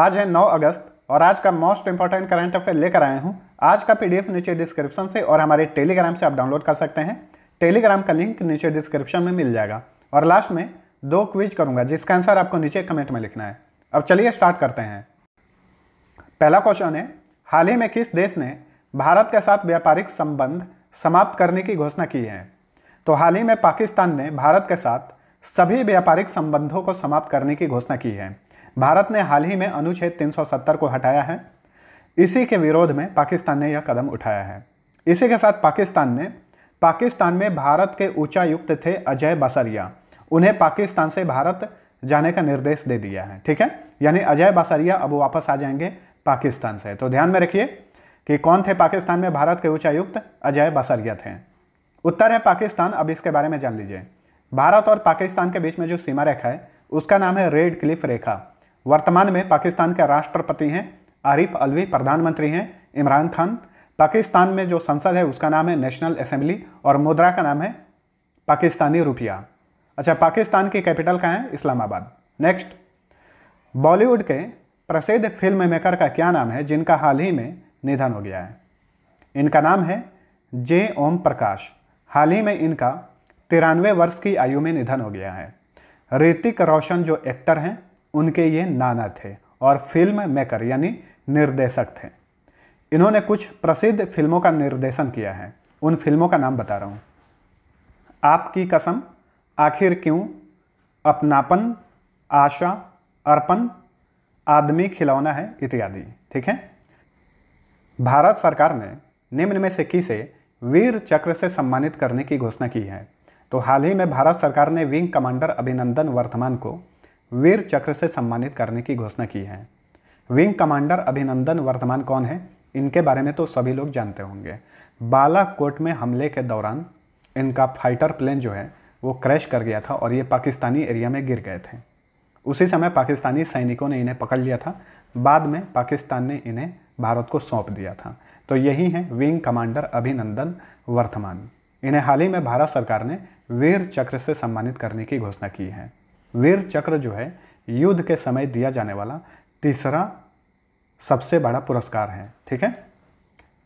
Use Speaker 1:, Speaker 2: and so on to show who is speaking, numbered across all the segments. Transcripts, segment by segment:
Speaker 1: आज है 9 अगस्त और आज का मोस्ट इंपॉर्टेंट करंट अफेयर लेकर आया हूँ आज का पीडीएफ नीचे डिस्क्रिप्शन से और हमारे टेलीग्राम से आप डाउनलोड कर सकते हैं टेलीग्राम का लिंक नीचे डिस्क्रिप्शन में मिल जाएगा और लास्ट में दो क्विज करूंगा जिसका आंसर आपको नीचे कमेंट में लिखना है अब चलिए स्टार्ट करते हैं पहला क्वेश्चन है हाल ही में किस देश ने भारत के साथ व्यापारिक संबंध समाप्त करने की घोषणा की है तो हाल ही में पाकिस्तान ने भारत के साथ सभी व्यापारिक संबंधों को समाप्त करने की घोषणा की है भारत ने हाल ही में अनुच्छेद 370 को हटाया है इसी के विरोध में पाकिस्तान ने यह कदम उठाया है इसी के साथ पाकिस्तान ने पाकिस्तान में भारत के उच्चायुक्त थे अजय बसरिया उन्हें पाकिस्तान से भारत जाने का निर्देश दे दिया है ठीक है यानी अजय बासरिया अब वापस आ जाएंगे पाकिस्तान से तो ध्यान में रखिए कि कौन थे पाकिस्तान में भारत के उच्चायुक्त अजय बासरिया थे उत्तर है पाकिस्तान अब इसके बारे में जान लीजिए भारत और पाकिस्तान के बीच में जो सीमा रेखा है उसका नाम है रेड क्लिफ रेखा वर्तमान में पाकिस्तान के राष्ट्रपति हैं आरिफ अलवी प्रधानमंत्री हैं इमरान खान पाकिस्तान में जो संसद है उसका नाम है नेशनल असेंबली और मुद्रा का नाम है पाकिस्तानी रुपया अच्छा पाकिस्तान की कैपिटल का है इस्लामाबाद नेक्स्ट बॉलीवुड के प्रसिद्ध फिल्म मेकर का क्या नाम है जिनका हाल ही में निधन हो गया है इनका नाम है जे ओम प्रकाश हाल ही में इनका तिरानवे वर्ष की आयु में निधन हो गया है ऋतिक रोशन जो एक्टर हैं उनके ये नाना थे और फिल्म मेकर यानी निर्देशक थे इन्होंने कुछ प्रसिद्ध फिल्मों का निर्देशन किया है उन फिल्मों का नाम बता रहा हूँ आपकी कसम आखिर क्यों अपनापन आशा अर्पण आदमी खिलौना है इत्यादि ठीक है भारत सरकार ने निम्न में से किसे वीर चक्र से सम्मानित करने की घोषणा की है तो हाल ही में भारत सरकार ने विंग कमांडर अभिनंदन वर्धमान को वीर चक्र से सम्मानित करने की घोषणा की है विंग कमांडर अभिनंदन वर्धमान कौन है इनके बारे में तो सभी लोग जानते होंगे बालाकोट में हमले के दौरान इनका फाइटर प्लेन जो है वो क्रैश कर गया था और ये पाकिस्तानी एरिया में गिर गए थे उसी समय पाकिस्तानी सैनिकों ने इन्हें पकड़ लिया था बाद में पाकिस्तान ने इन्हें भारत को सौंप दिया था तो यही है विंग कमांडर अभिनंदन वर्धमान इन्हें हाल ही में भारत सरकार ने वीर चक्र से सम्मानित करने की घोषणा की है वीर चक्र जो है युद्ध के समय दिया जाने वाला तीसरा सबसे बड़ा पुरस्कार है ठीक है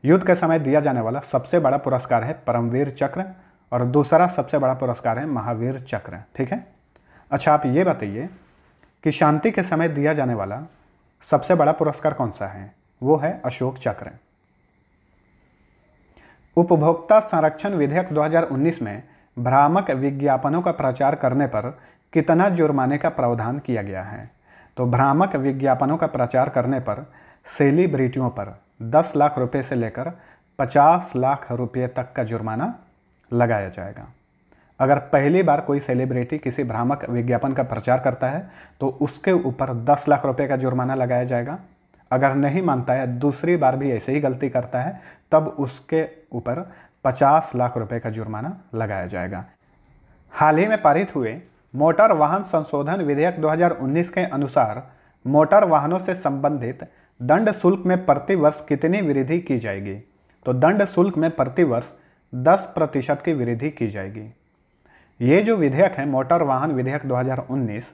Speaker 1: युद्ध के समय दिया जाने वाला सबसे बड़ा पुरस्कार है परमवीर चक्र और दूसरा सबसे बड़ा पुरस्कार है महावीर चक्र ठीक है अच्छा आप ये बताइए कि शांति के समय दिया जाने वाला सबसे बड़ा पुरस्कार कौन सा है वो है अशोक चक्र उपभोक्ता संरक्षण विधेयक 2019 में भ्रामक विज्ञापनों का प्रचार करने पर कितना जुर्माने का प्रावधान किया गया है तो भ्रामक विज्ञापनों का प्रचार करने पर सेलिब्रिटियों पर 10 लाख रुपए से लेकर 50 लाख रुपए तक का जुर्माना लगाया जाएगा अगर पहली बार कोई सेलिब्रिटी किसी भ्रामक विज्ञापन का प्रचार करता है तो उसके ऊपर 10 लाख रुपए का जुर्माना लगाया जाएगा अगर नहीं मानता है दूसरी बार भी ऐसे ही गलती करता है तब उसके ऊपर 50 लाख रुपए का जुर्माना लगाया जाएगा हाल ही में पारित हुए मोटर वाहन संशोधन विधेयक 2019 के अनुसार मोटर वाहनों से संबंधित दंड शुल्क में प्रतिवर्ष कितनी वृद्धि की जाएगी तो दंड शुल्क में प्रतिवर्ष दस प्रतिशत की वृद्धि की जाएगी ये जो विधेयक है मोटर वाहन विधेयक 2019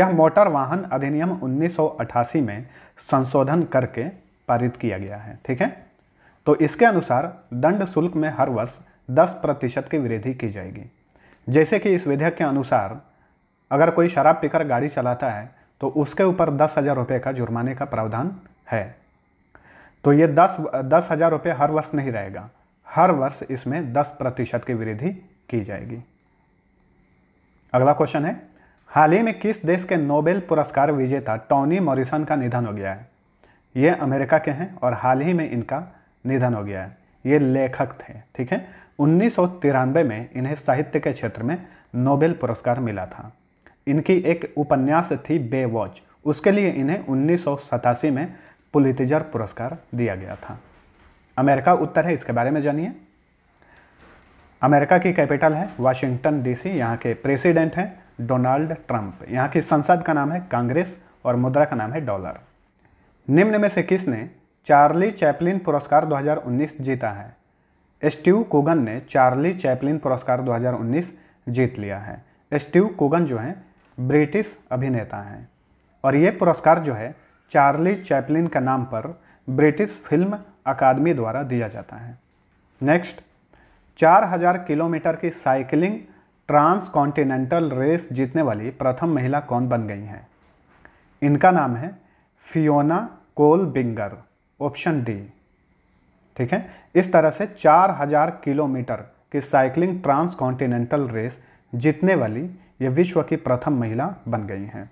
Speaker 1: यह मोटर वाहन अधिनियम 1988 में संशोधन करके पारित किया गया है ठीक है तो इसके अनुसार दंड शुल्क में हर वर्ष दस प्रतिशत की वृद्धि की जाएगी जैसे कि इस विधेयक के अनुसार अगर कोई शराब पीकर गाड़ी चलाता है तो उसके ऊपर दस हज़ार रुपये का जुर्माने का प्रावधान है तो ये दस दस हज़ार रुपये हर वर्ष नहीं रहेगा हर वर्ष इसमें दस प्रतिशत की वृद्धि की जाएगी अगला क्वेश्चन है हाल ही में किस देश के नोबेल पुरस्कार विजेता टॉनी मॉरिसन का निधन हो गया है ये अमेरिका के हैं और हाल ही में इनका निधन हो गया है ये लेखक थे ठीक है उन्नीस में इन्हें साहित्य के क्षेत्र में नोबेल पुरस्कार मिला था इनकी एक उपन्यास थी वॉच उसके लिए इन्हें उन्नीस में पुलितिजर पुरस्कार दिया गया था अमेरिका उत्तर है इसके बारे में जानिए अमेरिका की कैपिटल है वाशिंगटन डीसी यहाँ के प्रेसिडेंट हैं डोनाल्ड ट्रंप यहाँ की संसद का नाम है कांग्रेस और मुद्रा का नाम है डॉलर निम्न में से किसने चार्ली चैपलिन पुरस्कार 2019 जीता है स्टीव कोगन ने चार्ली चैपलिन पुरस्कार 2019 जीत लिया है स्टीव कोगन जो हैं ब्रिटिश अभिनेता हैं और ये पुरस्कार जो है चार्ली चैपलिन का नाम पर ब्रिटिश फिल्म अकादमी द्वारा दिया जाता है नेक्स्ट 4000 किलोमीटर की साइकिलिंग ट्रांस कॉन्टिनेंटल रेस जीतने वाली प्रथम महिला कौन बन गई हैं इनका नाम है Fiona Kolbinger option D ठीक है इस तरह से 4000 किलोमीटर की साइकिलिंग ट्रांस कॉन्टिनेंटल रेस जीतने वाली ये विश्व की प्रथम महिला बन गई हैं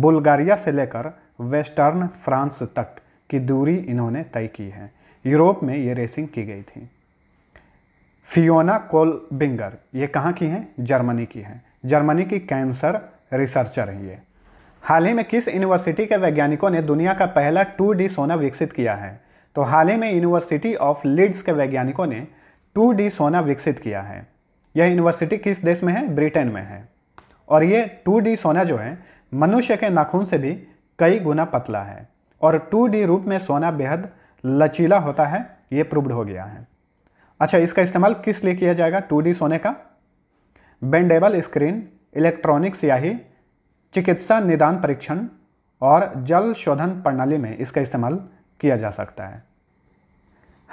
Speaker 1: बुल्गारिया से लेकर वेस्टर्न फ्रांस तक की दूरी इन्होंने तय की है यूरोप में ये रेसिंग की गई थी फियोना कोलबिंगर ये कहाँ की हैं जर्मनी की हैं जर्मनी की कैंसर रिसर्चर हैं ये हाल ही में किस यूनिवर्सिटी के वैज्ञानिकों ने दुनिया का पहला टू डी सोना विकसित किया है तो हाल ही में यूनिवर्सिटी ऑफ लिड्स के वैज्ञानिकों ने टू डी सोना विकसित किया है यह यूनिवर्सिटी किस देश में है ब्रिटेन में है और ये टू डी सोना जो है मनुष्य के नाखून से भी कई गुना पतला है और टू डी रूप में सोना बेहद लचीला होता है ये प्रूव्ड हो गया है अच्छा इसका इस्तेमाल किस लिए किया जाएगा टू डी सोने का बेंडेबल स्क्रीन इलेक्ट्रॉनिक स्याही चिकित्सा निदान परीक्षण और जल शोधन प्रणाली में इसका इस्तेमाल किया जा सकता है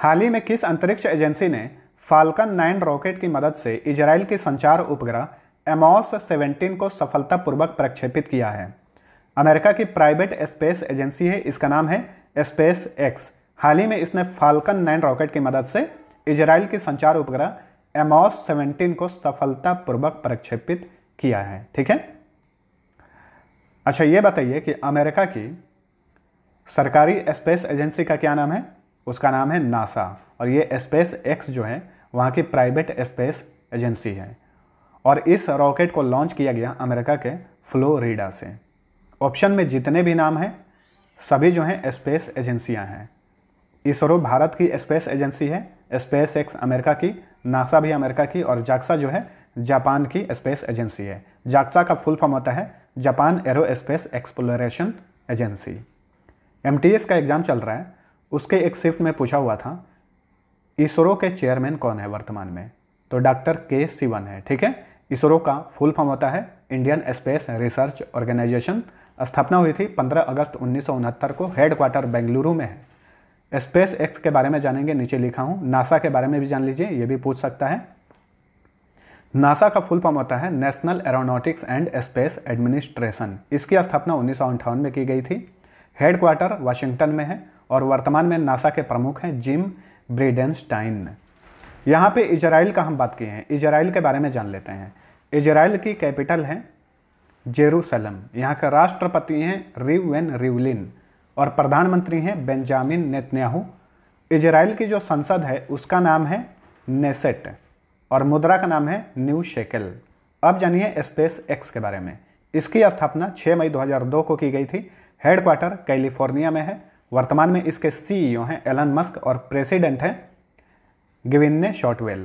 Speaker 1: हाल ही में किस अंतरिक्ष एजेंसी ने फाल्कन नाइन रॉकेट की मदद से इजराइल के संचार उपग्रह एमोस 17 को सफलतापूर्वक प्रक्षेपित किया है अमेरिका की प्राइवेट स्पेस एजेंसी है इसका नाम है स्पेस एक्स हाल ही में इसने फाल्कन नाइन रॉकेट की मदद से इजराइल के संचार उपग्रह एमोस 17 को सफलतापूर्वक प्रक्षेपित किया है ठीक है अच्छा ये बताइए कि अमेरिका की सरकारी स्पेस एजेंसी का क्या नाम है उसका नाम है नासा और ये स्पेस एक्स जो है वहाँ की प्राइवेट स्पेस एजेंसी है और इस रॉकेट को लॉन्च किया गया अमेरिका के फ्लोरिडा से ऑप्शन में जितने भी नाम हैं सभी जो हैं स्पेस एजेंसियां हैं इसरो भारत की स्पेस एजेंसी है स्पेस एक्स अमेरिका की नासा भी अमेरिका की और जाक्सा जो है जापान की स्पेस एजेंसी है जाक्सा का फुल फॉर्म होता है Japan aero space exploration agency M का एग्ज़ाम चल रहा है उसके एक शिफ्ट में पूछा हुआ था इसरो के चेयरमैन कौन है वर्तमान में तो डॉक्टर के सिवन है ठीक है इसरो का फुल फॉर्म होता है इंडियन स्पेस रिसर्च ऑर्गेनाइजेशन स्थापना हुई थी 15 अगस्त उन्नीस को हेड क्वार्टर बेंगलुरु में है स्पेस एक्स के बारे में जानेंगे नीचे लिखा हूँ नासा के बारे में भी जान लीजिए ये भी पूछ सकता है नासा का फुल फॉर्म होता है National Aeronautics and Space Administration इसकी स्थापना उन्नीस में की गई थी हेडक्वार्टर वाशिंगटन में है और वर्तमान में नासा के प्रमुख हैं जिम ब्रेडेंस्टाइन यहाँ पे इजराइल का हम बात किए हैं इजराइल के बारे में जान लेते हैं इजराइल की कैपिटल है जेरूसलम यहाँ के राष्ट्रपति हैं रिवेन रिवलिन और प्रधानमंत्री हैं बेंजामिन नेतन्याहू इजराइल की जो संसद है उसका नाम है नेसेट और मुद्रा का नाम है न्यू शेकल अब जानिए स्पेस एक्स के बारे में इसकी स्थापना 6 मई 2002 को की गई थी हेडक्वार्टर कैलिफोर्निया में है वर्तमान में इसके सीईओ e हैं एलन मस्क और प्रेसिडेंट हैं Gwynne Shotwell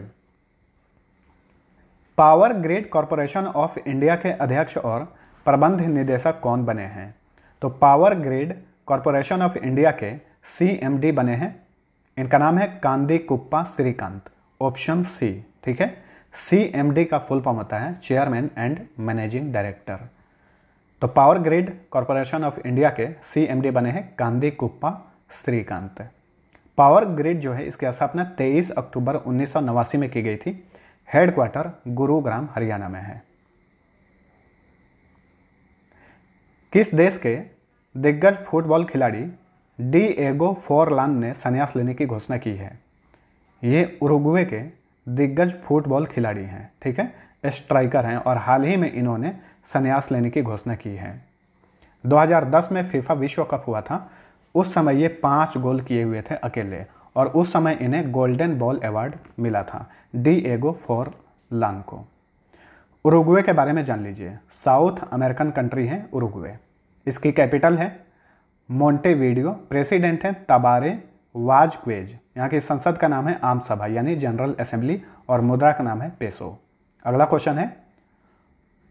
Speaker 1: power grid corporation of India के अध्यक्ष और प्रबंध निदेशक कौन बने हैं तो power grid corporation of India के सी बने हैं इनका नाम है कांदी कुप्पा श्रीकांत ऑप्शन सी ठीक है सी का फुल फॉर्म होता है चेयरमैन एंड मैनेजिंग डायरेक्टर तो power grid corporation of India के सी बने हैं गांधी कुप्पा श्रीकांत पावर ग्रिड जो है इसकी स्थापना 23 अक्टूबर उन्नीस में की गई थी हेडक्वार्टर गुरुग्राम हरियाणा में है किस देश के दिग्गज फुटबॉल खिलाड़ी डी एगो फोरलान ने संन्यास लेने की घोषणा की है ये उरुग्वे के दिग्गज फुटबॉल खिलाड़ी हैं ठीक है स्ट्राइकर हैं और हाल ही में इन्होंने संन्यास लेने की घोषणा की है 2010 में फीफा विश्व कप हुआ था उस समय ये पाँच गोल किए हुए थे अकेले और उस समय इन्हें गोल्डन बॉल अवार्ड मिला था डी एगो फॉर लान को उरुग्वे के बारे में जान लीजिए साउथ अमेरिकन कंट्री है उरुग्वे इसकी कैपिटल है मोंटेवीडियो प्रेसिडेंट हैं तबारे वाजक्वेज यहाँ की संसद का नाम है आम सभा यानी जनरल असेंबली और मुद्रा का नाम है पेसो अगला क्वेश्चन है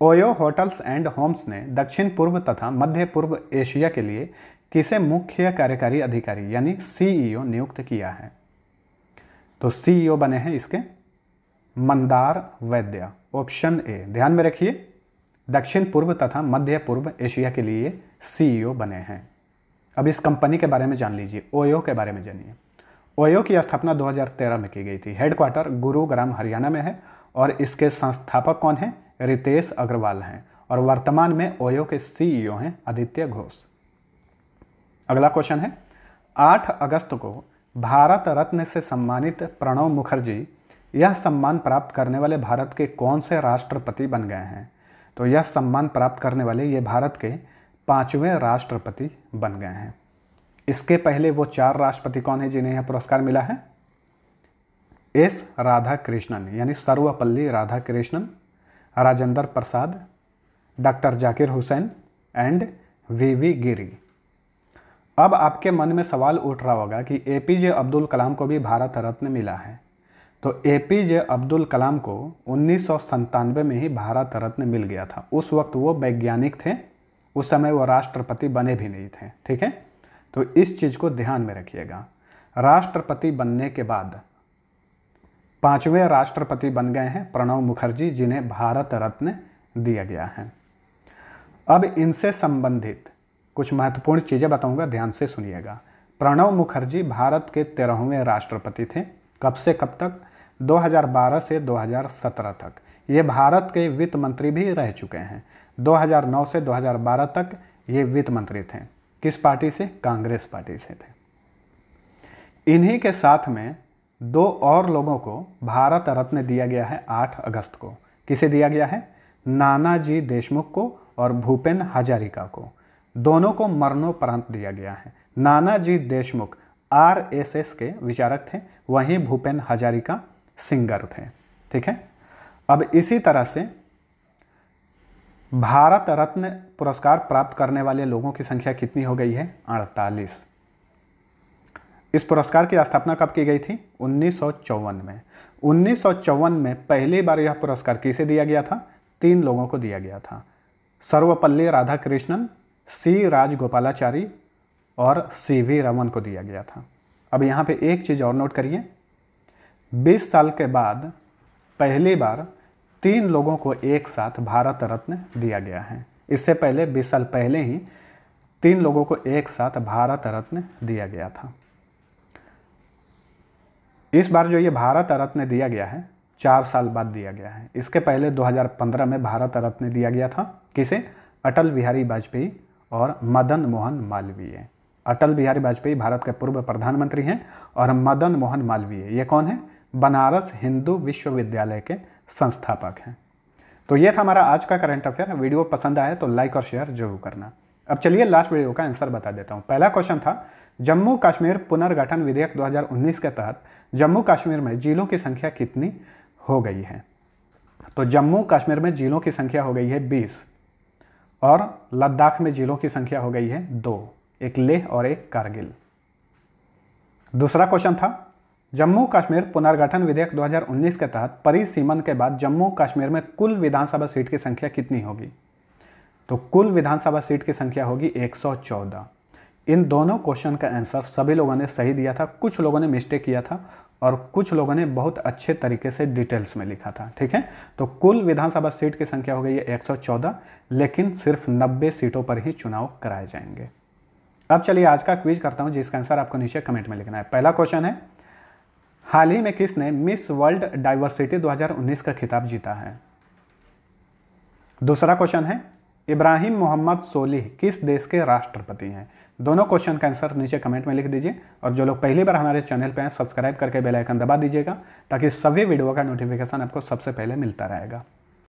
Speaker 1: ओयो होटल्स एंड होम्स ने दक्षिण पूर्व तथा मध्य पूर्व एशिया के लिए किसे मुख्य कार्यकारी अधिकारी यानी सीईओ नियुक्त किया है तो सीईओ बने हैं इसके मंदार वैद्य ऑप्शन ए ध्यान में रखिए दक्षिण पूर्व तथा मध्य पूर्व एशिया के लिए सीईओ बने हैं अब इस कंपनी के बारे में जान लीजिए ओयो के बारे में जानिए ओयो की स्थापना 2013 में की गई थी हेडक्वार्टर गुरुग्राम हरियाणा में है और इसके संस्थापक कौन हैं रितेश अग्रवाल हैं और वर्तमान में ओयो के सीईओ e हैं आदित्य घोष अगला क्वेश्चन है 8 अगस्त को भारत रत्न से सम्मानित प्रणव मुखर्जी यह सम्मान प्राप्त करने वाले भारत के कौन से राष्ट्रपति बन गए हैं तो यह सम्मान प्राप्त करने वाले ये भारत के पाँचवें राष्ट्रपति बन गए हैं इसके पहले वो चार राष्ट्रपति कौन है जिन्हें यह पुरस्कार मिला है एस राधा कृष्णन यानी Sarvepalli Radhakrishnan Rajendra Prasad doctor Zakir Hussain and V V Giri अब आपके मन में सवाल उठ रहा होगा कि ए पी जे अब्दुल कलाम को भी भारत रत्न मिला है तो ए पी जे अब्दुल कलाम को उन्नीस में ही भारत रत्न मिल गया था उस वक्त वो वैज्ञानिक थे उस समय वो राष्ट्रपति बने भी नहीं थे ठीक है तो इस चीज़ को ध्यान में रखिएगा राष्ट्रपति बनने के बाद पांचवें राष्ट्रपति बन गए हैं प्रणव मुखर्जी जिन्हें भारत रत्न दिया गया है अब इनसे संबंधित कुछ महत्वपूर्ण चीज़ें बताऊंगा ध्यान से सुनिएगा प्रणव मुखर्जी भारत के तेरहवें राष्ट्रपति थे कब से कब तक 2012 से 2017 तक ये भारत के वित्त मंत्री भी रह चुके हैं 2009 से 2012 तक ये वित्त मंत्री थे किस पार्टी से कांग्रेस पार्टी से थे इन्हीं के साथ में दो और लोगों को भारत रत्न दिया गया है 8 अगस्त को किसे दिया गया है नानाजी देशमुख को और भूपेन हजारिका को दोनों को मरणोपरांत दिया गया है नानाजी देशमुख आरएसएस के विचारक थे वहीं भूपेन हजारिका सिंगर थे ठीक है अब इसी तरह से भारत रत्न पुरस्कार प्राप्त करने वाले लोगों की संख्या कितनी हो गई है अड़तालीस इस पुरस्कार की स्थापना कब की गई थी उन्नीस में उन्नीस में पहली बार यह पुरस्कार किसे दिया गया था तीन लोगों को दिया गया था सर्वपल्ली राधाकृष्णन सी राजगोपालाचारी और सी वी रमन को दिया गया था अब यहाँ पे एक चीज़ और नोट करिए 20 साल के बाद पहली बार तीन लोगों को एक साथ भारत रत्न दिया गया है इससे पहले बीस साल पहले ही तीन लोगों को एक साथ भारत रत्न दिया गया था इस बार जो ये भारत रत्न दिया गया है चार साल बाद दिया गया है इसके पहले 2015 में भारत रत्न दिया गया था किसे अटल बिहारी वाजपेयी और मदन मोहन मालवीय अटल बिहारी वाजपेयी भारत के पूर्व प्रधानमंत्री हैं और मदन मोहन मालवीय ये कौन है बनारस हिंदू विश्वविद्यालय के संस्थापक हैं तो ये था हमारा आज का करंट अफेयर वीडियो पसंद आए तो लाइक और शेयर जरूर करना अब चलिए लास्ट वीडियो का आंसर बता देता हूँ पहला क्वेश्चन था जम्मू कश्मीर पुनर्गठन विधेयक 2019 के तहत जम्मू कश्मीर में जिलों की संख्या कितनी हो गई है तो जम्मू कश्मीर में जिलों की संख्या हो गई है बीस और लद्दाख में जिलों की संख्या हो गई है दो एक लेह और एक कारगिल दूसरा क्वेश्चन था जम्मू कश्मीर पुनर्गठन विधेयक 2019 के तहत परिसीमन के बाद जम्मू कश्मीर में कुल विधानसभा सीट की संख्या कितनी होगी तो कुल विधानसभा सीट की संख्या होगी 114 इन दोनों क्वेश्चन का आंसर सभी लोगों ने सही दिया था कुछ लोगों ने मिस्टेक किया था और कुछ लोगों ने बहुत अच्छे तरीके से डिटेल्स में लिखा था ठीक है तो कुल विधानसभा सीट की संख्या हो गई है एक लेकिन सिर्फ 90 सीटों पर ही चुनाव कराए जाएंगे अब चलिए आज का क्विज करता हूं जिसका आंसर आपको नीचे कमेंट में लिखना है पहला क्वेश्चन है हाल ही में किसने मिस वर्ल्ड डाइवर्सिटी 2019 का खिताब जीता है दूसरा क्वेश्चन है इब्राहिम मोहम्मद सोलिह किस देश के राष्ट्रपति हैं दोनों क्वेश्चन का आंसर नीचे कमेंट में लिख दीजिए और जो लोग पहली बार हमारे चैनल पर हैं सब्सक्राइब करके बेल आइकन दबा दीजिएगा ताकि सभी वीडियो का नोटिफिकेशन आपको सबसे पहले मिलता रहेगा